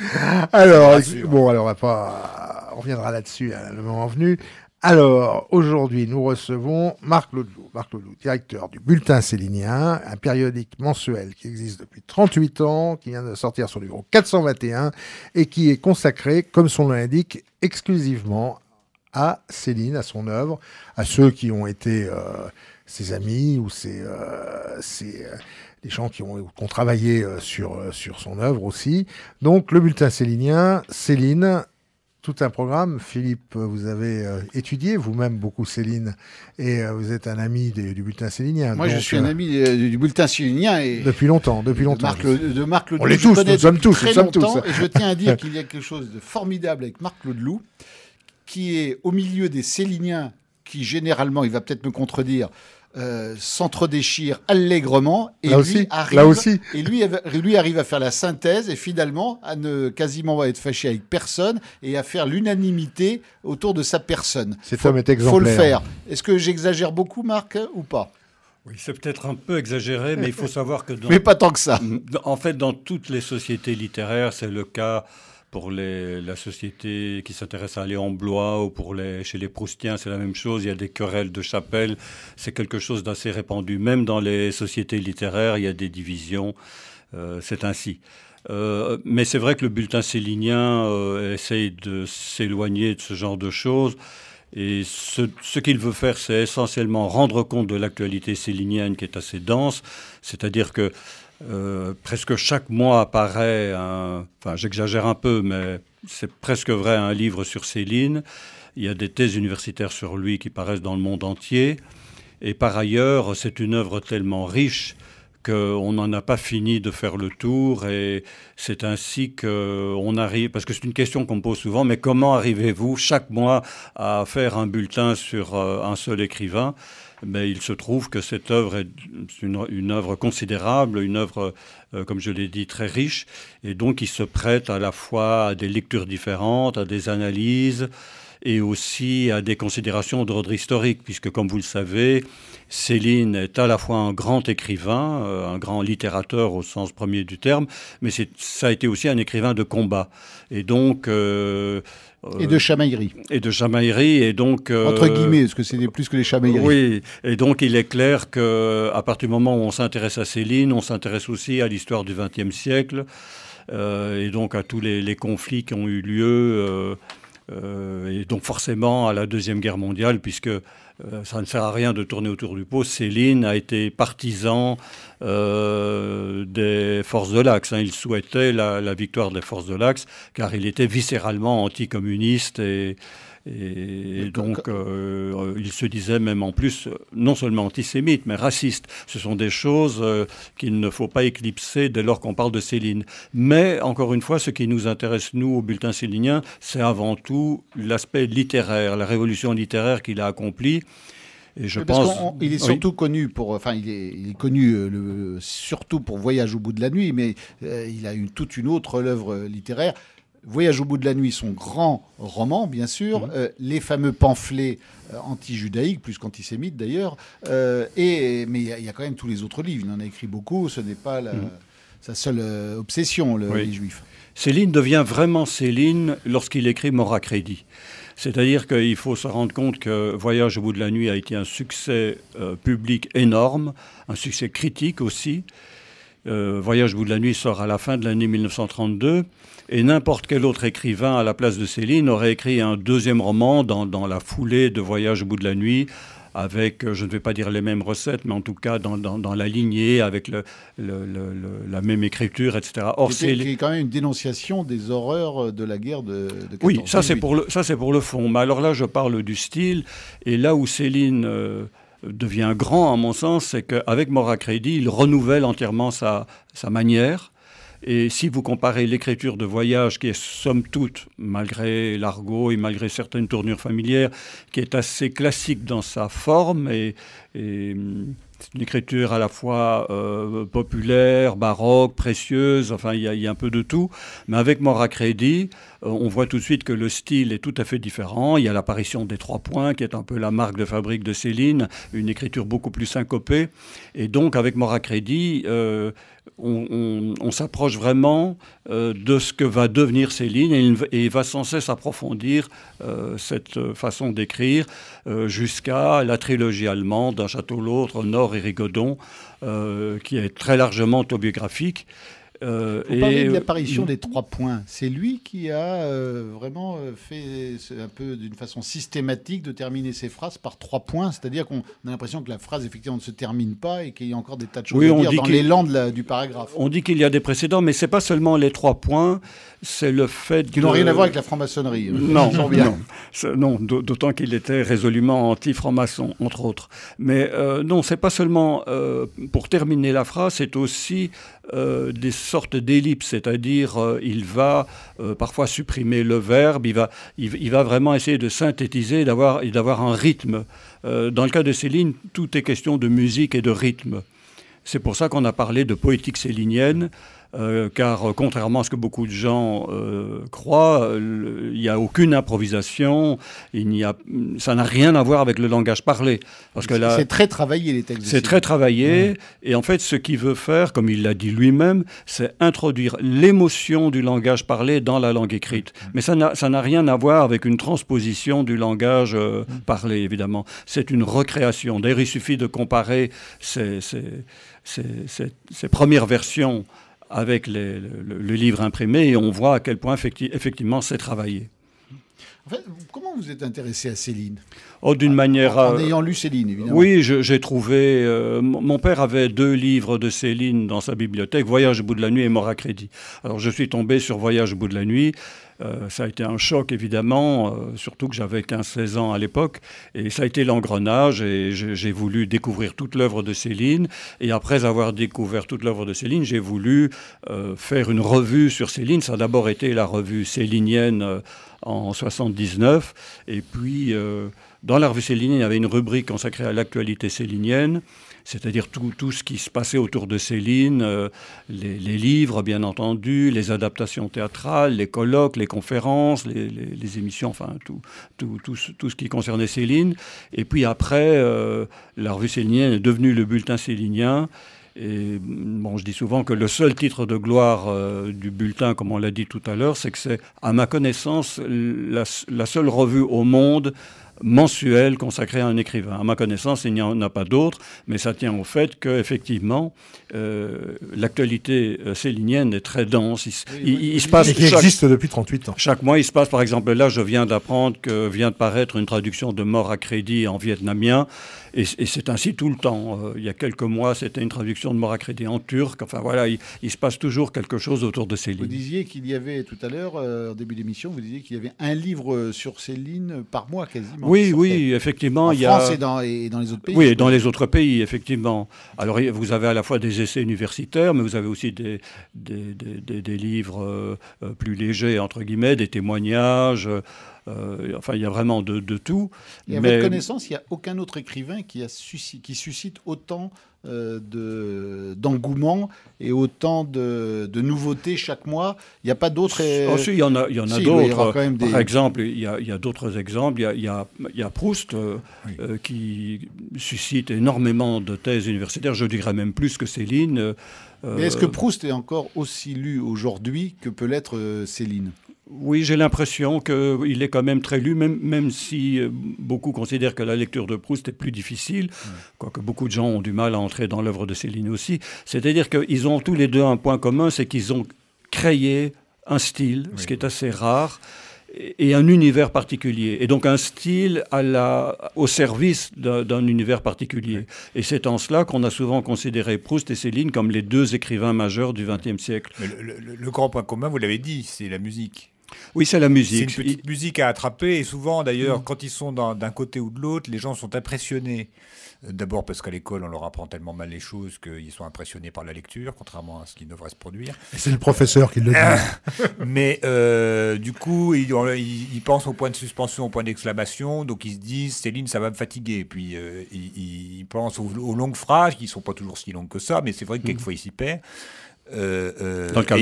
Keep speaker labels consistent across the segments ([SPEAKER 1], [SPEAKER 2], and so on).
[SPEAKER 1] alors, bon, alors on va pas, on reviendra là-dessus hein, moment venu. Alors, aujourd'hui, nous recevons Marc Lodlou. Marc directeur du Bulletin Célinien, un périodique mensuel qui existe depuis 38 ans, qui vient de sortir son numéro 421 et qui est consacré, comme son nom l'indique, exclusivement à Céline, à son œuvre, à ceux qui ont été euh, ses amis ou ses, euh, euh, des gens qui ont, travaillé euh, sur, euh, sur son œuvre aussi. Donc le bulletin célinien, Céline, tout un programme. Philippe, euh, vous avez étudié vous-même beaucoup Céline et vous êtes un ami du bulletin célinien. Moi, je suis un
[SPEAKER 2] ami du bulletin célinien depuis longtemps, depuis longtemps. Marc de Marc le On l'est tous, nous sommes tous, nous sommes tous. Et je tiens à dire qu'il y a quelque chose de formidable avec Marc Loup, qui est au milieu des Céliniens, qui généralement, il va peut-être me contredire, euh, s'entredéchire sentre allègrement et lui aussi, arrive et lui, lui arrive à faire la synthèse et finalement à ne quasiment pas être fâché avec personne et à faire l'unanimité autour de sa personne. Cet homme Faut le faire. Est-ce que j'exagère beaucoup, Marc, euh, ou pas oui, c'est peut-être un peu exagéré, mais il faut savoir que... mais pas
[SPEAKER 3] tant que ça. En fait, dans toutes les sociétés littéraires, c'est le cas pour les, la société qui s'intéresse à Blois ou pour les, chez les Proustiens, c'est la même chose. Il y a des querelles de chapelle. C'est quelque chose d'assez répandu. Même dans les sociétés littéraires, il y a des divisions. Euh, c'est ainsi. Euh, mais c'est vrai que le bulletin célinien euh, essaye de s'éloigner de ce genre de choses. Et ce, ce qu'il veut faire, c'est essentiellement rendre compte de l'actualité célinienne qui est assez dense. C'est-à-dire que euh, presque chaque mois apparaît, enfin j'exagère un peu, mais c'est presque vrai, un livre sur Céline. Il y a des thèses universitaires sur lui qui paraissent dans le monde entier. Et par ailleurs, c'est une œuvre tellement riche qu'on n'en a pas fini de faire le tour. Et c'est ainsi qu'on arrive, parce que c'est une question qu'on me pose souvent, mais comment arrivez-vous chaque mois à faire un bulletin sur euh, un seul écrivain mais il se trouve que cette œuvre est une, œuvre considérable, une œuvre, euh, comme je l'ai dit, très riche, et donc il se prête à la fois à des lectures différentes, à des analyses, et aussi à des considérations d'ordre historique, puisque comme vous le savez, Céline est à la fois un grand écrivain, euh, un grand littérateur au sens premier du terme, mais ça a été aussi un écrivain de combat. Et donc, euh, et de chamaillerie. Euh, et de chamaillerie, et donc... Euh, Entre guillemets, parce
[SPEAKER 2] que c'est plus que les chamailleries. Oui,
[SPEAKER 3] et donc il est clair qu'à partir du moment où on s'intéresse à Céline, on s'intéresse aussi à l'histoire du XXe siècle, euh, et donc à tous les, les, conflits qui ont eu lieu euh, et donc forcément à la Deuxième Guerre mondiale, puisque euh, ça ne sert à rien de tourner autour du pot, Céline a été partisan euh, des forces de l'Axe. Hein. Il souhaitait la, victoire des forces de l'Axe, car il était viscéralement anticommuniste et et donc, euh, il se disait même en plus, non seulement antisémite, mais raciste. Ce sont des choses euh, qu'il ne faut pas éclipser dès lors qu'on parle de Céline. Mais, encore une fois, ce qui nous intéresse, nous, au bulletin célinien, c'est avant tout l'aspect littéraire, la révolution littéraire qu'il a accomplie.
[SPEAKER 2] Et je pense... il est surtout connu pour, enfin, il est, connu euh, le, surtout pour Voyage au bout de la nuit, mais il a eu toute une autre œuvre littéraire Voyage au bout de la nuit, son grand roman, bien sûr, mhm. euh, les fameux pamphlets euh, anti-judaïques, plus qu'antisémites d'ailleurs, euh, mais il y, a quand même tous les autres livres. Il en a écrit beaucoup, ce n'est pas mhm. sa seule obsession, le, juif les
[SPEAKER 3] Céline devient vraiment Céline lorsqu'il écrit Mora crédit. C'est-à-dire qu'il faut se rendre compte que Voyage au bout de la nuit a été un succès public énorme, un succès critique aussi. Euh, Voyage au bout de la nuit sort à la fin de l'année 1932, et n'importe quel autre écrivain à la place de Céline aurait écrit un deuxième roman dans, la foulée de Voyage au bout de la nuit, avec, euh, je ne vais pas dire les mêmes recettes, mais en tout cas dans, la lignée, avec le, la même écriture, etc. Or, c'est
[SPEAKER 2] quand même une dénonciation des horreurs euh, de la guerre de, de Oui, ça c'est pour,
[SPEAKER 3] pour, le fond. Mais alors là, je parle du style, et là où Céline devient grand, à mon sens, c'est qu'avec Mora Crédit, il renouvelle entièrement sa, sa manière. Et si vous comparez l'écriture de voyage, qui est somme toute, malgré l'argot et malgré certaines tournures familières, qui est assez classique dans sa forme et, et hum, c'est une écriture à la fois euh, populaire, baroque, précieuse, enfin il y, a un peu de tout. Mais avec Mora euh, on voit tout de suite que le style est tout à fait différent. Il y a l'apparition des trois points, qui est un peu la marque de fabrique de Céline, une écriture beaucoup plus syncopée. Et donc avec Mora euh, on, s'approche vraiment de ce que va devenir Céline et et il va sans cesse approfondir cette façon d'écrire jusqu'à la trilogie allemande d'un château l'autre, nord et Rigaudon, euh, qui est très largement autobiographique. Euh, Vous de euh, l'apparition mm. des
[SPEAKER 2] trois points. C'est lui qui a euh, vraiment fait un peu d'une façon systématique de terminer ses phrases par trois points. C'est-à-dire qu'on a l'impression que la phrase effectivement ne se termine pas et qu'il y a encore des tas de choses oui, à dire dans l'élan du paragraphe. On dit
[SPEAKER 3] qu'il y a des précédents, mais c'est pas seulement les trois points c'est le fait qu'il n'a rien à voir avec la franc-maçonnerie. Euh, non, non, non d'autant qu'il était résolument anti-franc-maçon, entre autres. Mais euh, non, c'est pas seulement... Euh, pour terminer la phrase, c'est aussi des sortes d'ellipses, c'est-à-dire il va parfois supprimer le verbe, il va, va vraiment essayer de synthétiser et d'avoir un rythme. dans le cas de Céline, tout est question de musique et de rythme. C'est pour ça qu'on a parlé de poétique célinienne. Euh, car euh, contrairement à ce que beaucoup de gens euh, croient, il n'y a aucune improvisation, il a, ça n'a rien à voir avec le langage parlé. Parce que c'est
[SPEAKER 2] très travaillé les textes. C'est très
[SPEAKER 3] travaillé, et en fait ce qu'il veut faire, comme il l'a dit lui-même, c'est introduire l'émotion du langage parlé dans la langue écrite. Mais ça n'a rien à voir avec une transposition du langage mm. parlé, évidemment. C'est une recréation. D'ailleurs, il suffit de comparer ces, ces, ces, ces premières versions avec le, le, livre imprimé on voit à quel point effectivement c'est travaillé.
[SPEAKER 2] En fait, comment vous êtes intéressé à Céline
[SPEAKER 3] Oh, d'une manière. En, euh, ayant lu Céline, évidemment. Oui, j'ai trouvé. Euh, mon père avait deux livres de Céline dans sa bibliothèque, Voyage au bout de la nuit et Mort à crédit. Alors, je suis tombé sur Voyage au bout de la nuit. Euh, ça a été un choc, évidemment, surtout que j'avais 15-16 ans à l'époque. Et ça a été l'engrenage. Et j'ai voulu découvrir toute l'œuvre de Céline. Et après avoir découvert toute l'œuvre de Céline, j'ai voulu faire une revue sur Céline. Ça a d'abord été la revue célinienne en 79. Et puis, euh, dans la revue Céline, il y avait une rubrique consacrée à l'actualité célinienne, c'est-à-dire tout, tout, ce qui se passait autour de Céline, euh, les, livres, bien entendu, les adaptations théâtrales, les colloques, les conférences, les, émissions, enfin, tout, tout, tout, ce qui concernait Céline. Et puis après, euh, la revue Célinienne est devenue le bulletin célinien. Et bon, je dis souvent que le seul titre de gloire euh, du bulletin, comme on l'a dit tout à l'heure, c'est que c'est, à ma connaissance, la, seule revue au monde mensuelle consacrée à un écrivain. À ma connaissance, il n'y en a pas d'autre, mais ça tient au fait qu'effectivement, euh, l'actualité euh, sélinienne est très dense. Il, se passe et qui existe
[SPEAKER 1] depuis 38 ans.
[SPEAKER 3] Chaque mois, il se passe, par exemple, là, je viens d'apprendre que vient de paraître une traduction de Mort à crédit en vietnamien. Et, c'est ainsi tout le temps. Euh, il y a quelques mois, c'était une traduction de Morakrédé en turc. Enfin voilà, il, se passe toujours quelque chose autour de ces lignes. Vous
[SPEAKER 2] disiez qu'il y avait tout à l'heure, au euh, début début d'émission, vous disiez qu'il y avait un livre sur ces lignes par mois quasiment. Oui, oui,
[SPEAKER 3] effectivement. En il France y a... et, dans, et, dans, les autres pays. Oui, dans les autres pays, effectivement. Alors vous avez à la fois des essais universitaires, mais vous avez aussi des, des, des, livres euh, plus légers, entre guillemets, des témoignages. Euh, enfin, il y a vraiment de, tout. Et à mais... votre
[SPEAKER 2] connaissance, il n'y a aucun autre écrivain qui, a suscite, qui suscite autant euh, d'engouement et autant de, nouveautés chaque mois. Il n'y a pas d'autres. Euh, oh, il y en a, y en a d'autres. Par
[SPEAKER 3] exemple, il y a, d'autres exemples. Il y a, Proust qui suscite énormément de thèses universitaires. Je dirais même plus que Céline. Mais est-ce que
[SPEAKER 2] Proust est encore aussi lu aujourd'hui que peut l'être
[SPEAKER 3] Céline oui, j'ai l'impression qu'il est quand même très lu, même, même si euh, beaucoup considèrent que la lecture de Proust est plus difficile, quoique beaucoup de gens ont du mal à entrer dans l'œuvre de Céline aussi. C'est-à-dire qu'ils ont tous les deux un point commun, c'est qu'ils ont créé un style, ce qui est assez rare, et un univers particulier. Et donc un style à la, au service d'un univers particulier. Et c'est en cela qu'on a souvent considéré Proust
[SPEAKER 4] et Céline comme les deux écrivains majeurs du XXe siècle. le, grand point commun, vous l'avez dit, c'est la musique. Oui, c'est la musique. C'est une petite musique à attraper. Et souvent, d'ailleurs, mm. quand ils sont d'un côté ou de l'autre, les gens sont impressionnés. Euh, d'abord parce qu'à l'école, on leur apprend tellement mal les choses qu'ils sont impressionnés par la lecture, contrairement à ce qui devrait se produire.
[SPEAKER 1] C'est le professeur qui le dit. Ah mais
[SPEAKER 4] euh, du coup, ils, pensent au point de suspension, au point d'exclamation. Donc ils se disent, Céline, ça va me fatiguer. Puis euh, ils, pensent aux, longues phrases, qui ne sont pas toujours si longues que ça, mais c'est vrai que mm. quelquefois ils s'y perdent. Euh, euh, dans le cas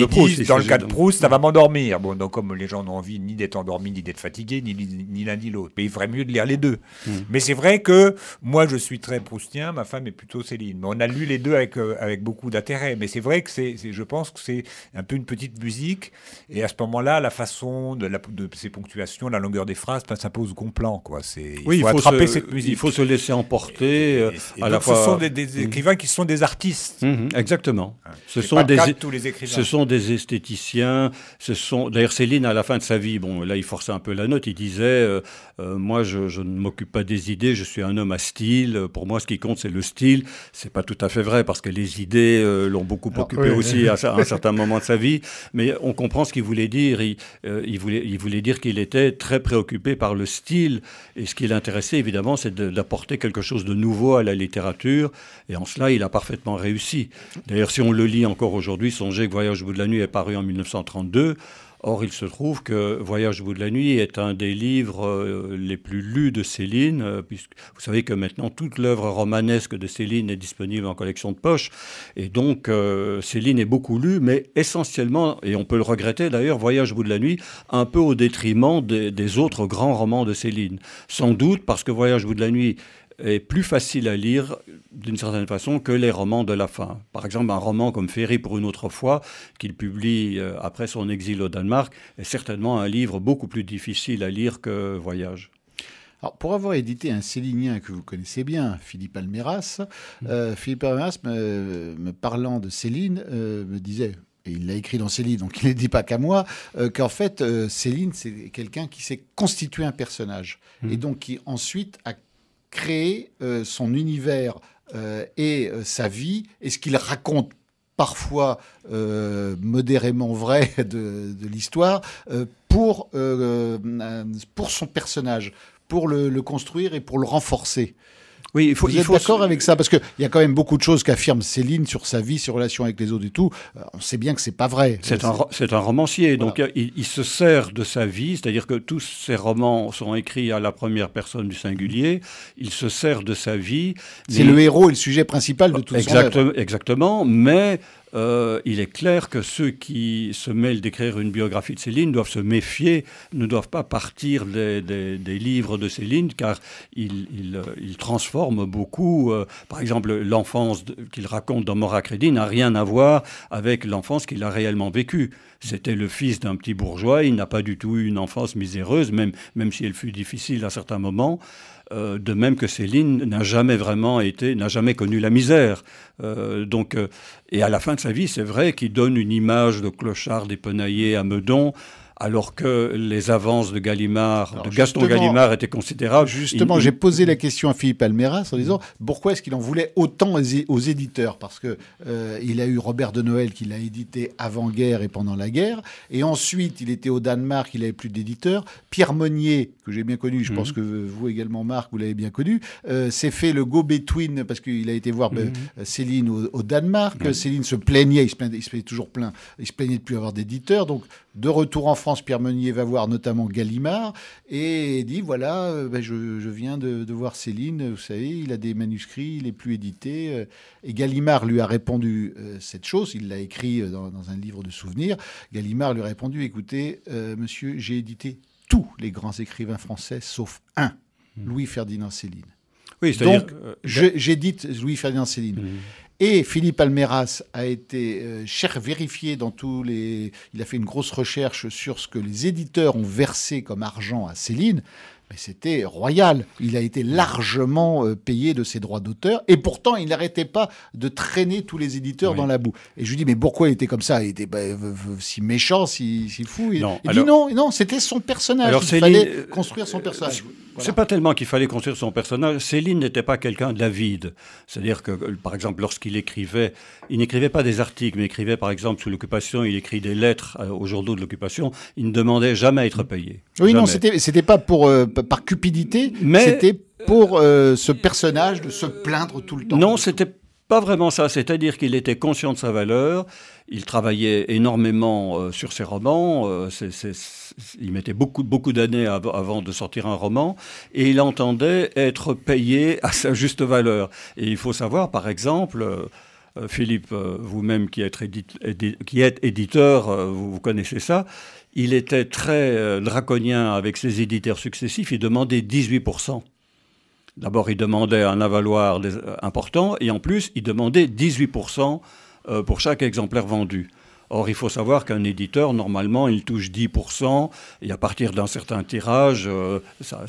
[SPEAKER 4] de Proust. ça va m'endormir. Bon, donc comme les gens n'ont envie ni d'être endormis, ni d'être fatigués, ni, ni l'un ni l'autre. Mais il ferait mieux de lire les deux. Mmh. Mais c'est vrai que moi, je suis très proustien, ma femme est plutôt Céline. Mais on a lu les deux avec, euh, avec beaucoup d'intérêt. Mais c'est vrai que c'est, je pense que c'est un peu une petite musique. Et à ce moment-là, la façon de, la, de ses ponctuations, la longueur des phrases, ben, ça pose au complan. Quoi. C'est, il faut, attraper se, cette musique. Il
[SPEAKER 3] faut se laisser emporter. à la fois... Ce sont des, mmh. écrivains
[SPEAKER 4] qui sont des artistes.
[SPEAKER 3] Mmh, exactement. Hein. Ce sont des tous les écrivains. Ce sont des esthéticiens. Ce sont d'ailleurs Céline à la fin de sa vie. Bon, là il forçait un peu la note. Il disait euh, euh, moi je, ne m'occupe pas des idées. Je suis un homme à style. Pour moi ce qui compte c'est le style. C'est pas tout à fait vrai parce que les idées euh, l'ont beaucoup occupé aussi À, un certain moment de sa vie. Mais on comprend ce qu'il voulait dire. Il, voulait il voulait dire qu'il était très préoccupé par le style et ce qui l'intéressait évidemment c'est d'apporter quelque chose de nouveau à la littérature. Et en cela il a parfaitement réussi. D'ailleurs si on le lit encore aujourd'hui, songez que Voyage au bout de la nuit est paru en 1932. Or, il se trouve que Voyage au bout de la nuit est un des livres euh, les plus lus de Céline, euh, puisque vous savez que maintenant toute l'œuvre romanesque de Céline est disponible en collection de poche. Et donc, euh, Céline est beaucoup lue, mais essentiellement, et on peut le regretter d'ailleurs, Voyage au bout de la nuit, un peu au détriment des autres grands romans de Céline. Sans doute parce que Voyage au bout de la nuit est plus facile à lire d'une certaine façon que les romans de la fin. Par exemple, un roman comme Ferry pour une autre fois, qu'il publie euh, après son exil au Danemark, est certainement un livre beaucoup plus difficile à lire que Voyage. Alors, pour
[SPEAKER 2] avoir édité un Célinien que vous connaissez bien, Philippe Almeras, euh, mm. Philippe Almeras, me, parlant de Céline, euh, me disait et il l'a écrit dans Céline, donc il ne dit pas qu'à moi, qu'en fait, Céline, c'est quelqu'un qui s'est constitué un personnage. Mm. Et donc qui ensuite a créer euh, son univers euh, et euh, sa vie et ce qu'il raconte parfois modérément vrai de, l'histoire pour, son personnage, pour le, construire et pour le renforcer. Oui, il faut, Vous êtes d'accord avec ça Parce qu'il y a quand même beaucoup de choses qu'affirme Céline sur sa vie, ses relations avec les autres et tout. Euh, on sait bien que c'est pas vrai. C'est un,
[SPEAKER 3] un, romancier, donc euh, il, se sert de sa vie, c'est-à-dire que tous ses romans sont écrits à la première personne du singulier. Il se sert de sa vie. C'est le héros
[SPEAKER 2] et le sujet principal de tout ça. Exactement,
[SPEAKER 3] exactement, mais euh, il est clair que ceux qui se mêlent d'écrire une biographie de Céline doivent se méfier, ne doivent pas partir des, livres de Céline, car il, il, euh, transforme beaucoup. Euh, par exemple, l'enfance qu'il raconte dans Crédit n'a rien à voir avec l'enfance qu'il a réellement vécue. C'était le fils d'un petit bourgeois, il n'a pas du tout eu une enfance miséreuse, même, même si elle fut difficile à certains moments. Euh, de même que Céline n'a jamais vraiment été, n'a jamais connu la misère. Euh, donc, euh, et à la fin de sa vie, c'est vrai qu'il donne une image de clochard dépenaillé à Meudon alors que les avances de Gallimard, de Gaston Gallimard étaient considérables. Justement, j'ai
[SPEAKER 2] posé la question à Philippe Almeras en disant pourquoi est-ce qu'il en voulait autant aux éditeurs Parce que euh, il a eu Robert de Noël qui l'a édité avant guerre et pendant la guerre, et ensuite il était au Danemark, il n'avait plus d'éditeurs. Pierre Monnier, que j'ai bien connu, je pense mhm. que vous également Marc, vous l'avez bien connu, euh, s'est fait le go-between parce qu'il a été voir ben, mhm. Céline au, Danemark. Céline se plaignait, il se plaignait, toujours plein, il se plaignait de plus avoir d'éditeurs. Donc de retour en France Pierre Meunier va voir notamment Gallimard et dit voilà, euh, ben, je, viens de, voir Céline, vous savez, il a des manuscrits, il n'est plus édité. Euh, et Gallimard lui a répondu euh, cette chose, il l'a écrit dans, un livre de souvenirs. Gallimard lui a répondu écoutez, monsieur, j'ai édité tous les grands écrivains français sauf un, hmm. Louis-Ferdinand Céline. Oui, Donc, j'édite Louis-Ferdinand Céline. Hmm. Et Philippe Almeras a été euh, cher, vérifié dans tous les. Il a fait une grosse recherche sur ce que les éditeurs ont versé comme argent à Céline. Mais c'était royal. Il a été largement euh, payé de ses droits d'auteur. Et pourtant, il n'arrêtait pas de traîner tous les éditeurs dans la boue. Et je lui dis, mais pourquoi il était comme ça Il était bah, si méchant, si, fou. Il, dit non, c'était son personnage. il fallait euh, construire son personnage. C'est pas tellement qu'il fallait construire
[SPEAKER 3] son personnage. Céline n'était pas quelqu'un d'avide. C'est-à-dire que, euh, par exemple, lorsqu'il écrivait, il n'écrivait pas des articles, mais écrivait, par exemple, sous l'occupation, il écrit des lettres euh, aux journaux de l'occupation. Il ne demandait jamais à être payé. Oui, non,
[SPEAKER 2] c'était, c'était pas euh, par cupidité, mais c'était pour ce personnage de se plaindre tout le
[SPEAKER 3] temps. Non, c'était pas vraiment ça, c'est-à-dire qu'il était conscient de sa valeur, il travaillait énormément euh, sur ses romans, euh, il mettait beaucoup, beaucoup d'années avant de sortir un roman, et il entendait être payé à sa juste valeur. Et il faut savoir, par exemple, euh, Philippe, vous-même qui, êtes éditeur, vous connaissez ça, il était très draconien avec ses éditeurs successifs, il demandait 18%. D'abord, il demandait un avaloir euh, important et en plus, il demandait 18% euh, pour chaque exemplaire vendu. Or, il faut savoir qu'un éditeur, normalement, il touche 10%, et à partir d'un certain tirage, euh, ça,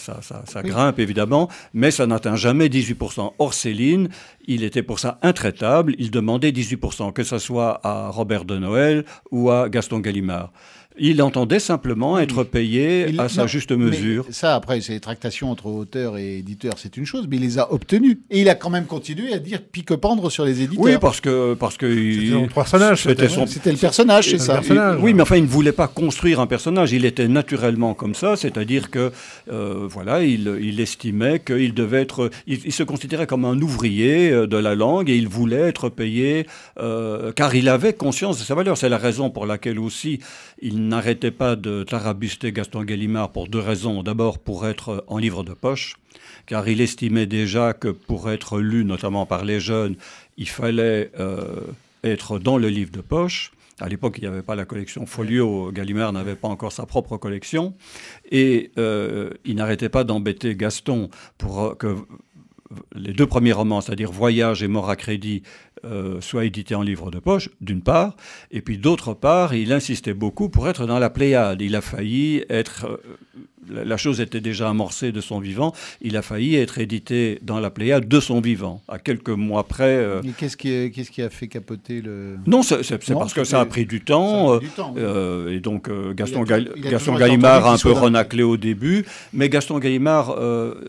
[SPEAKER 3] grimpe évidemment, mais ça n'atteint jamais 18%. Or, Céline, il était pour ça intraitable, il demandait 18%, que ce soit à Robert de Noël ou à Gaston Gallimard. Il entendait
[SPEAKER 2] simplement être payé à sa juste mesure. Ça, après, ces tractations entre auteurs et éditeurs, c'est une chose, mais il les a obtenues. Et il a quand même continué à dire pique-pendre sur les éditeurs. Oui, parce que. Parce que c'était personnage. C'était, son... le personnage, c'est ça. oui, mais enfin, il ne voulait pas construire un
[SPEAKER 3] personnage. Il était naturellement comme ça, c'est-à-dire que, euh, voilà, il, il estimait qu'il devait être. Il, se considérait comme un ouvrier euh, de la langue et il voulait être payé, euh, car il avait conscience de sa valeur. C'est la raison pour laquelle aussi il n'arrêtait pas de tarabuster Gaston Gallimard pour deux raisons. D'abord pour être en livre de poche, car il estimait déjà que pour être lu, notamment par les jeunes, il fallait euh, être dans le livre de poche. À l'époque, il n'y avait pas la collection Folio. Gallimard n'avait pas encore sa propre collection. Et euh, il n'arrêtait pas d'embêter Gaston pour euh, que les deux premiers romans, c'est-à-dire Voyage et Mort à crédit, euh, soient édités en livre de poche, d'une part, et puis d'autre part, il insistait beaucoup pour être dans la Pléiade. Il a failli être euh, la chose était déjà amorcée de son vivant. Il a failli être édité dans la Pléiade de son vivant, à quelques mois près. Euh.
[SPEAKER 2] Mais Qu'est-ce qui, qui, a fait capoter le... Non, c'est parce que ça a pris
[SPEAKER 3] du temps. Euh, euh, et donc Gaston, Gallimard a un peu renaclé au début. Mais Gaston Gallimard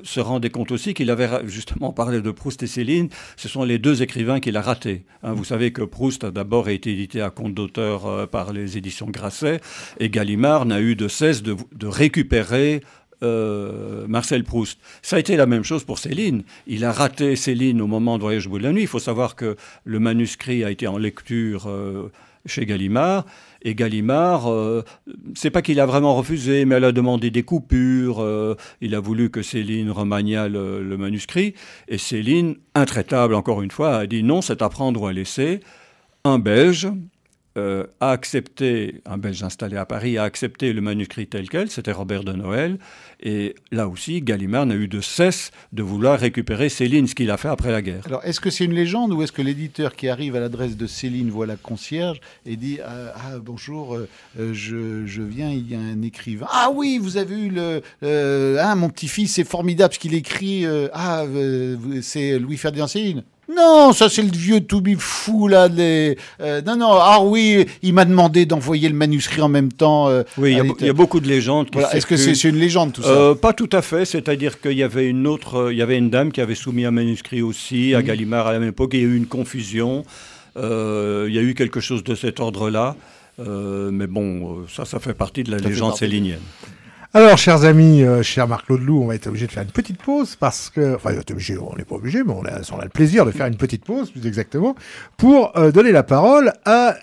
[SPEAKER 3] se rendait compte aussi qu'il avait justement parlé de Proust et Céline. Ce sont les deux écrivains qu'il a ratés. Hein. Vous savez que Proust a d'abord été édité à compte d'auteur par les éditions Grasset. Et Gallimard n'a eu de cesse de récupérer euh, Marcel Proust. Ça a été la même chose pour Céline. Il a raté Céline au moment de Voyage au bout de la nuit. Il faut savoir que le manuscrit a été en lecture euh, chez Gallimard. Et Gallimard, euh, c'est pas qu'il a vraiment refusé, mais elle a demandé des coupures. il a voulu que Céline remania le, le, manuscrit. Et Céline, intraitable encore une fois, a dit non, c'est à prendre ou à laisser. Un Belge, euh, a accepté, un Belge installé à Paris, a accepté le manuscrit tel quel, c'était Robert de Noël. Et là aussi, Gallimard n'a eu de cesse de vouloir récupérer Céline, ce qu'il a fait après la guerre.
[SPEAKER 2] Alors, est-ce que c'est une légende ou est-ce que l'éditeur qui arrive à l'adresse de Céline voit la concierge et dit ah, ah, bonjour, euh, euh, je, viens, il y a un écrivain. Ah oui, vous avez vu le. ah, mon petit-fils, c'est formidable ce qu'il écrit. ah, c'est Louis-Ferdinand Céline. Non, ça c'est le vieux to fou là. Euh, non, non. Ah oui, il m'a demandé d'envoyer le manuscrit en même temps. Euh, oui, il y, a beaucoup de légendes. Est-ce que c'est une légende tout ça euh,
[SPEAKER 3] Pas tout à fait. C'est-à-dire qu'il y avait une autre, il y avait une dame qui avait soumis un manuscrit aussi à mhm. Gallimard à la même époque. il y a eu une confusion. il y a eu quelque chose de cet ordre-là. mais bon, ça, ça fait partie de la légende
[SPEAKER 1] alors, chers amis, euh, cher Marc-Claude on va être obligé de faire une petite pause parce que, enfin, on n'est pas obligé, mais on a, le plaisir de faire une petite pause, plus exactement, pour euh, donner la parole à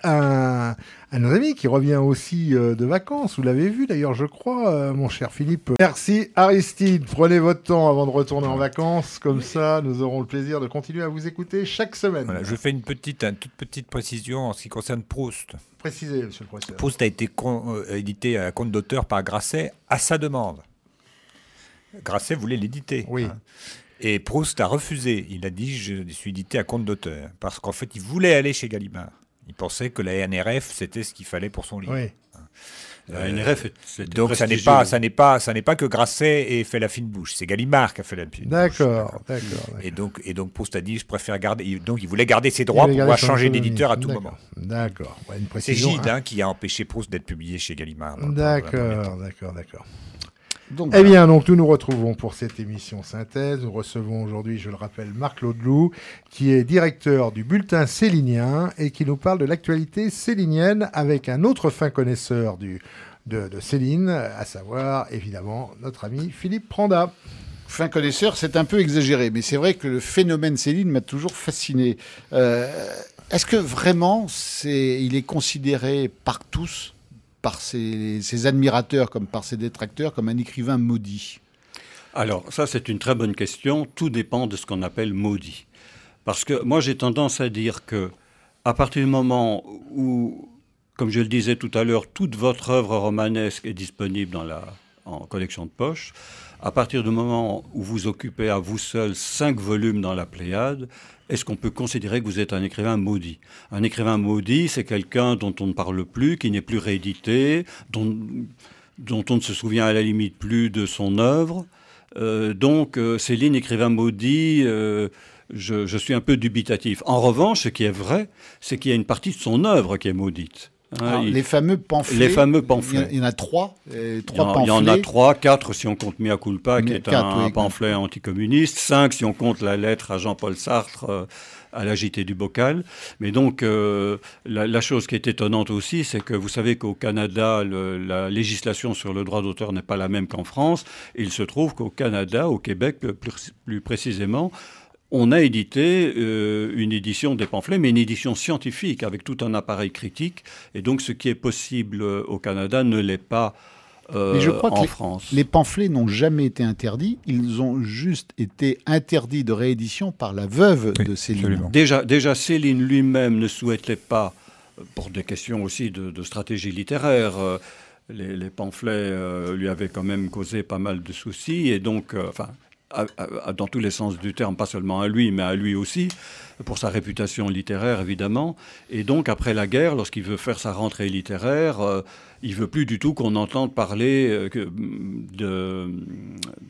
[SPEAKER 1] un, à nos amis qui revient aussi euh, de vacances. Vous l'avez vu d'ailleurs, je crois, euh, mon cher Philippe. Merci Aristide. Prenez votre temps avant de retourner en vacances. Comme ça, nous aurons le plaisir de continuer à vous écouter chaque semaine. je
[SPEAKER 4] fais une petite, toute petite précision en ce qui concerne Proust. Précisez, monsieur le professeur. Proust a été euh, édité à compte d'auteur par Grasset à sa demande. Grasset voulait l'éditer. Oui. Hein. Et Proust a refusé. Il a dit Je suis édité à compte d'auteur. Parce qu'en fait, il voulait aller chez Gallimard. Il pensait que la NRF, c'était ce qu'il fallait pour son livre. La NRF, euh, donc ça n'est pas, ça n'est pas, ça n'est pas que Grasset ait fait la fine bouche. C'est Gallimard qui a fait la fine bouche. D'accord, d'accord. Et donc, et donc Proust a dit, je préfère garder. Donc il voulait garder ses droits pour pouvoir changer d'éditeur à tout moment. D'accord. Ouais, C'est Gide hein. Hein, qui a empêché Proust d'être publié chez Gallimard. D'accord, d'accord, d'accord
[SPEAKER 2] eh bien,
[SPEAKER 1] donc nous nous retrouvons pour cette émission synthèse. Nous recevons aujourd'hui, je le rappelle, Marc Laudelou, qui est directeur du bulletin Célinien et qui nous parle de l'actualité célinienne avec un autre fin connaisseur de,
[SPEAKER 2] Céline, à savoir évidemment notre ami Philippe Pranda fin connaisseur, c'est un peu exagéré, mais c'est vrai que le phénomène Céline m'a toujours fasciné. Euh, est-ce que vraiment il est considéré par tous par ses, admirateurs comme par ses détracteurs comme un écrivain maudit
[SPEAKER 3] Alors, ça, c'est une très bonne question. Tout dépend de ce qu'on appelle maudit. Parce que moi, j'ai tendance à dire que, à partir du moment où, comme je le disais tout à l'heure, toute votre œuvre romanesque est disponible dans la en collection de poche. À partir du moment où vous occupez à vous seul cinq volumes dans la Pléiade, est-ce qu'on peut considérer que vous êtes un écrivain maudit Un écrivain maudit, c'est quelqu'un dont on ne parle plus, qui n'est plus réédité, dont, on ne se souvient à la limite plus de son œuvre. Euh, donc, euh, Céline, écrivain maudit, euh, je, je suis un peu dubitatif. En revanche, ce qui est vrai, c'est qu'il y a une partie de son œuvre qui est maudite. Ah, les fameux pamphlets. Les fameux pamphlets.
[SPEAKER 2] Il y en a trois. Euh, il, y en, a
[SPEAKER 3] trois, quatre si on compte Mia Culpa, qui est un, pamphlet anticommuniste, cinq si on compte la lettre à Jean-Paul Sartre euh, à l'agité du bocal. Mais donc, euh, la, chose qui est étonnante aussi, c'est que vous savez qu'au Canada, la législation sur le droit d'auteur n'est pas la même qu'en France. Il se trouve qu'au Canada, au Québec plus précisément, on a édité euh, une édition des pamphlets, mais une édition scientifique avec tout un appareil critique. Et donc, ce qui est possible euh, au Canada ne l'est pas euh, en France. Les,
[SPEAKER 2] pamphlets n'ont jamais été interdits, ils ont juste été interdits de réédition par la veuve de Céline.
[SPEAKER 3] Déjà, déjà, Céline lui-même ne souhaitait pas, pour des questions aussi de, stratégie littéraire, les, pamphlets lui avaient quand même causé pas mal de soucis, et donc, enfin dans tous les sens du terme, pas seulement à lui, mais à lui aussi, pour sa réputation littéraire évidemment. Et donc après la guerre, lorsqu'il veut faire sa rentrée littéraire, euh, il veut plus du tout qu'on entende parler euh, mm, de,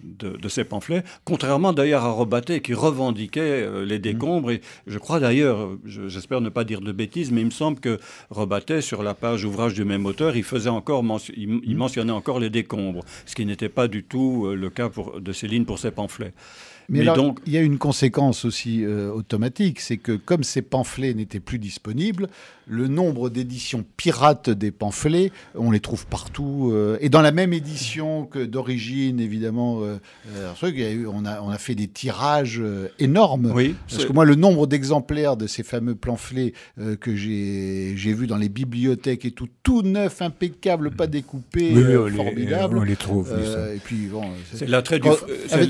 [SPEAKER 3] de, de, ces pamphlets, contrairement d'ailleurs à Robatet qui revendiquait euh, les mhm. décombres. Et je crois d'ailleurs, j'espère ne pas dire de bêtises, mais il me semble que Robatet, sur la page ouvrage du même auteur, il, faisait encore, il mhm. mentionnait encore les décombres, ce qui n'était pas du tout euh, le cas pour, de Céline pour ses pamphlets. Mais, donc...
[SPEAKER 2] il y a une conséquence aussi euh, automatique, c'est que comme ces pamphlets n'étaient plus disponibles, le nombre d'éditions pirates des pamphlets, on les trouve partout. Euh, et dans la même édition que d'origine, évidemment, euh, on, a, on a fait des tirages énormes. Oui, parce que moi, le nombre d'exemplaires de ces fameux pamphlets que j'ai vus dans les bibliothèques et tout, tout neuf, impeccable, pas découpé, formidable. On les, trouve. et puis, bon, c'est l'attrait du...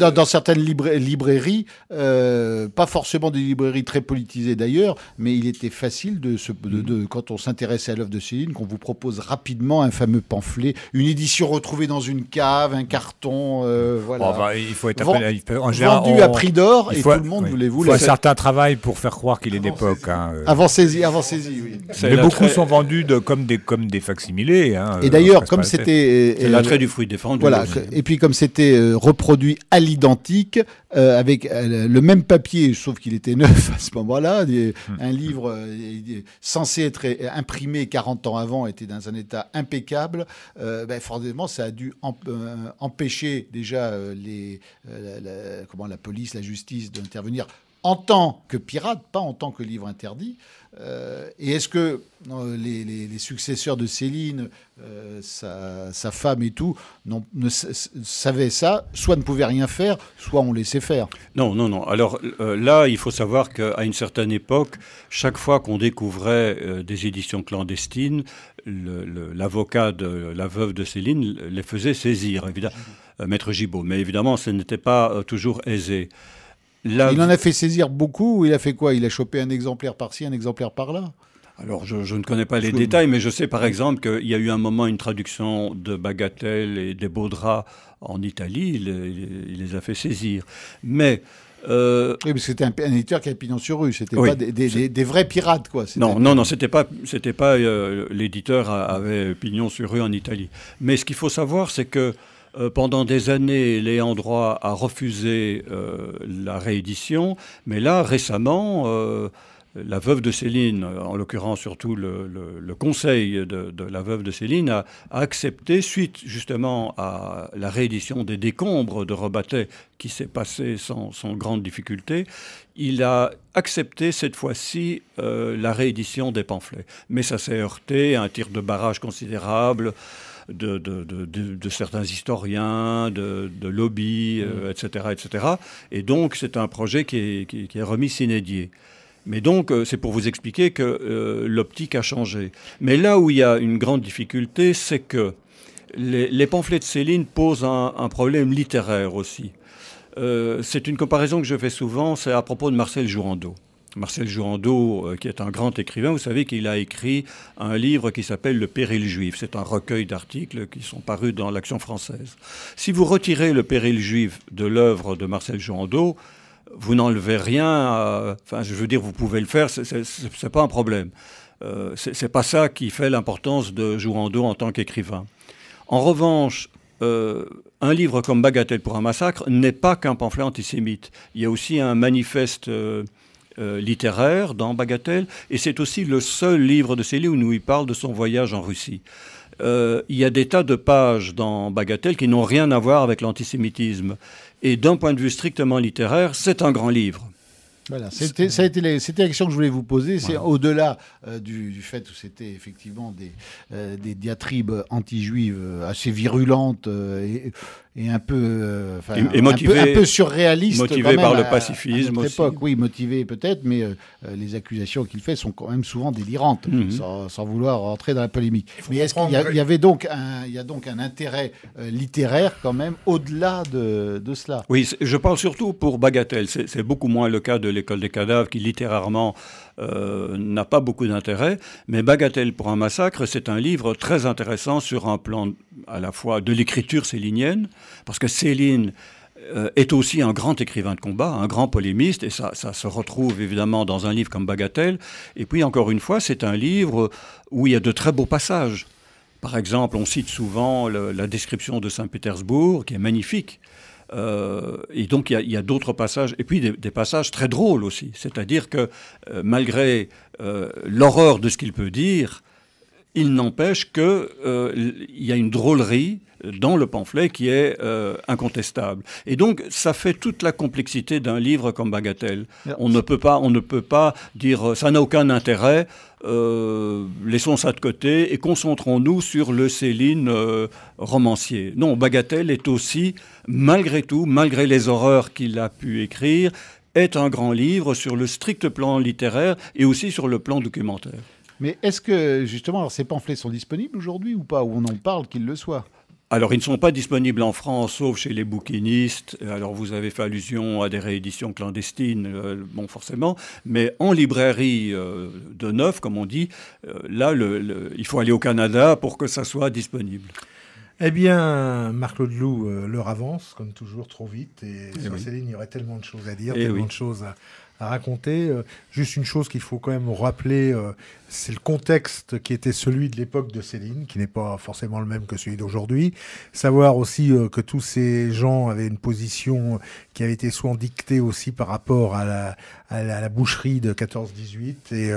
[SPEAKER 2] Ah, dans certaines librairies librairies, euh, pas forcément des librairies très politisées d'ailleurs, mais il était facile de, se, mm. de, quand on s'intéressait à l'œuvre de Céline, qu'on vous propose rapidement un fameux pamphlet, une édition retrouvée dans une cave, un carton, euh, voilà. Bah, il faut être appelé, vendu à prix d'or et tout le monde voulait vous. Il faut un certain
[SPEAKER 4] travail pour faire croire qu'il est d'époque.
[SPEAKER 2] Avant saisi, avant saisi, Mais beaucoup sont
[SPEAKER 4] vendus de, comme des comme des facsimilés. Hein, euh, et d'ailleurs, comme c'était c'est l'attrait du fruit défendu. Voilà.
[SPEAKER 2] Et puis comme c'était reproduit à l'identique, euh, avec euh, le même papier, sauf qu'il était neuf à ce moment-là. Hmm. Un livre euh, censé être imprimé 40 ans avant était dans un état impeccable. Ben, forcément, ça a dû empêcher déjà les, comment, la police, la justice d'intervenir en tant que pirate, pas en tant que livre interdit. Euh, et est-ce que euh, les, successeurs de Céline, euh, sa, femme et tout, ne, savaient ça Soit ne pouvaient rien faire, soit on laissait faire.
[SPEAKER 3] Non, non, non. Alors là, il faut savoir qu'à une certaine époque, chaque fois qu'on découvrait des éditions clandestines, l'avocat de la veuve de Céline les faisait saisir, évidemment, Maître Gibault. Mais évidemment, ce n'était pas toujours aisé.
[SPEAKER 2] Il en a fait saisir beaucoup. Il a fait quoi Il a chopé un exemplaire par-ci, un exemplaire par-là.
[SPEAKER 3] Alors, je, ne connais pas les détails, mais je sais par exemple qu'il y a eu un moment une traduction de Bagatelle et des Baudras en Italie. Il, les a fait saisir. Mais
[SPEAKER 2] euh, Oui, parce c'était un, éditeur qui a pignon sur rue, c'était pas des, vrais pirates, quoi. Non, non,
[SPEAKER 3] non, c'était pas, c'était pas euh, l'éditeur avait pignon sur rue en Italie. Mais ce qu'il faut savoir, c'est que euh, pendant des années, Léandrois a refusé euh, la réédition, mais là, récemment, euh, la veuve de Céline, en l'occurrence surtout le, conseil de, la veuve de Céline, a, accepté, suite justement à la réédition des décombres de Robatet, qui s'est passée sans, sans, grande difficulté, il a accepté cette fois-ci la réédition des pamphlets. Mais ça s'est heurté à un tir de barrage considérable de, certains historiens, de, lobbies, mm. etc., euh, etc. Et donc, c'est un projet qui est, remis s'inédier. Mais donc, euh, c'est pour vous expliquer que euh, l'optique a changé. Mais là où il y a une grande difficulté, c'est que les, pamphlets de Céline posent un, problème littéraire aussi. c'est une comparaison que je fais souvent, c'est à propos de Marcel Jourandeau. Marcel Jourandeau, qui est un grand écrivain, vous savez qu'il a écrit un livre qui s'appelle Le péril juif. C'est un recueil d'articles qui sont parus dans l'Action française. Si vous retirez Le péril juif de l'œuvre de Marcel Jourandeau, vous n'enlevez rien. Enfin, je veux dire, vous pouvez le faire, c'est pas un problème. Euh, c'est pas ça qui fait l'importance de Jourandeau en tant qu'écrivain. En revanche, euh, un livre comme Bagatelle pour un massacre n'est pas qu'un pamphlet antisémite. Il y a aussi un manifeste. Euh, euh, littéraire dans Bagatelle, et c'est aussi le seul livre de Céline où il parle de son voyage en Russie. Euh, il y a des tas de pages dans Bagatelle qui n'ont rien à voir avec l'antisémitisme. Et d'un point de vue strictement littéraire, c'est un grand livre.
[SPEAKER 2] Voilà, c'était, ça a été la, c'était la question que je voulais vous poser. C'est au-delà euh, du, fait que c'était effectivement des, des diatribes anti-juives assez virulentes et, euh, et un peu, un peu, surréaliste. Motivé par le pacifisme aussi. Oui, motivé peut-être, mais euh, euh, les accusations qu'il fait sont quand même souvent délirantes, mhm. sans, vouloir rentrer dans la polémique. Mais est-ce qu'il y, avait donc un, il y a donc un intérêt littéraire quand même au-delà de, de, cela
[SPEAKER 3] Oui, je parle surtout pour Bagatelle. C'est beaucoup moins le cas de l'école des cadavres qui littérairement euh, n'a pas beaucoup d'intérêt, mais Bagatelle pour un massacre, c'est un livre très intéressant sur un plan à la fois de l'écriture célinienne, parce que Céline euh, est aussi un grand écrivain de combat, un grand polémiste, et ça, se retrouve évidemment dans un livre comme Bagatelle. Et puis, encore une fois, c'est un livre où il y a de très beaux passages. Par exemple, on cite souvent la description de Saint-Pétersbourg, qui est magnifique. Euh, et donc, il y a, d'autres passages, et puis des, passages très drôles aussi. C'est-à-dire que, euh, malgré euh, l'horreur de ce qu'il peut dire, il n'empêche qu'il euh, y a une drôlerie dans le pamphlet qui est euh, incontestable. Et donc, ça fait toute la complexité d'un livre comme Bagatelle. On ne peut pas, on ne peut pas dire euh, ça n'a aucun intérêt. laissons ça de côté et concentrons-nous sur le Céline romancier. Non, Bagatelle est aussi, malgré tout, malgré les horreurs qu'il a pu écrire, est un grand livre sur le strict plan littéraire et aussi sur le plan documentaire.
[SPEAKER 2] Mais est-ce que justement, ces pamphlets sont disponibles aujourd'hui ou pas Ou on en parle qu'ils le soient
[SPEAKER 3] alors, ils ne sont pas disponibles en France, sauf chez les bouquinistes. Alors, vous avez fait allusion à des rééditions clandestines, euh, bon, forcément. Mais en librairie euh, de neuf, comme on dit, euh, là, le, il faut aller au Canada pour que ça soit disponible.
[SPEAKER 1] Eh bien, Marc Loup, leur avance, comme toujours, trop vite. Et, eh sur il y aurait tellement de choses à dire, eh tellement de choses à à raconter. Euh, juste une chose qu'il faut quand même rappeler, euh, c'est le contexte qui était celui de l'époque de Céline, qui n'est pas forcément le même que celui d'aujourd'hui. Savoir aussi euh, que tous ces gens avaient une position qui avait été souvent dictée aussi par rapport à la, à la, boucherie de 14-18. Et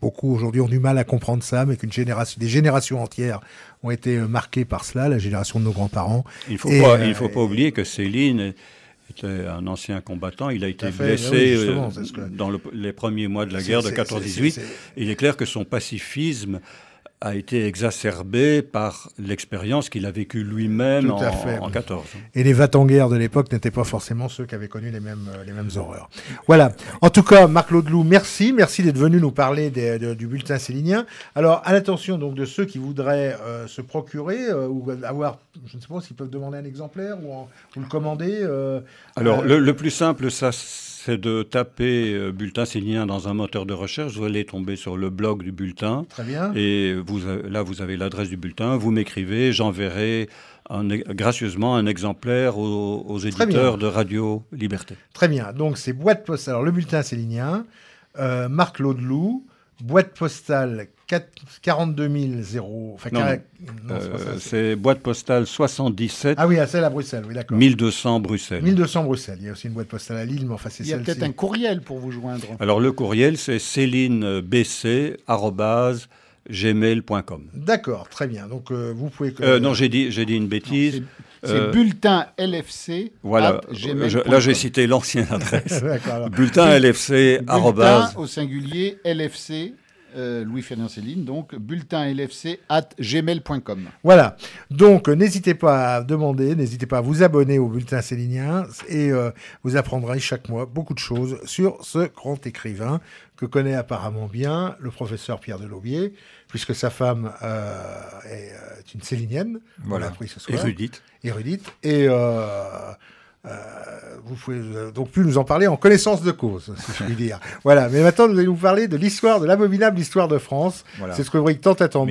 [SPEAKER 1] beaucoup aujourd'hui ont du mal à comprendre ça, mais qu'une génération, des générations entières ont été marquées par cela, la génération de nos grands-parents. Il ne faut, il faut
[SPEAKER 3] pas oublier que Céline était un ancien combattant. Il a été blessé euh, dans les premiers mois de la guerre de 14-18. Il est clair que son pacifisme a été exacerbé par l'expérience qu'il a vécue lui-même en, en, 14. Et
[SPEAKER 1] les va de l'époque n'étaient pas forcément ceux qui avaient connu les mêmes, euh, les mêmes horreurs. Voilà. En tout cas, Marc Laudeloup, merci. Merci d'être venu nous parler du bulletin célinien. Alors, à l'attention donc de ceux qui voudraient euh, se procurer euh, ou avoir, je ne sais pas s'ils peuvent demander un exemplaire ou, le commander.
[SPEAKER 3] Alors, le, le, plus simple, ça, c'est de taper euh, bulletin sélénien dans un moteur de recherche. Vous allez tomber sur le blog du bulletin. Très bien. Et euh, là, vous avez l'adresse du bulletin. Vous m'écrivez, j'enverrai e, gracieusement un exemplaire aux, éditeurs de Radio Liberté. Très
[SPEAKER 1] bien. Donc, c'est boîte postale. Alors, le bulletin sélénien, euh, Marc Laudeloup, boîte postale 42 000, enfin, euh,
[SPEAKER 3] c'est boîte postale 77. Ah oui, ah, celle à Bruxelles, 1200 Bruxelles.
[SPEAKER 1] 1200 Bruxelles. Il y a aussi une boîte postale à Lille, mais enfin, c'est Il y a peut-être un courriel pour vous joindre.
[SPEAKER 3] Alors, le courriel, c'est –
[SPEAKER 1] D'accord, très bien. Donc, euh, vous pouvez. Euh, non, j'ai
[SPEAKER 3] dit, dit une bêtise. C'est euh,
[SPEAKER 2] bulletin LFC. Voilà.
[SPEAKER 3] là, j'ai cité l'ancienne adresse. bulletin
[SPEAKER 2] LFC. Bulletin au singulier LFC. Euh, Louis fernand Céline, donc bulletin LFC at gmail.com.
[SPEAKER 1] Voilà, donc euh, n'hésitez pas à demander, n'hésitez pas à vous abonner au bulletin célinien et vous apprendrez chaque mois beaucoup de choses sur ce grand écrivain que connaît apparemment bien le professeur Pierre Delaubier, puisque sa femme euh, euh, est une Célinienne. Voilà, Érudite. Érudite. Et. Euh, vous pouvez donc plus nous en parler en connaissance de cause, si je puis dire. voilà, mais maintenant, nous allons vous parler de l'histoire, de l'abominable histoire de France, C'est que vous voyez tant attendu.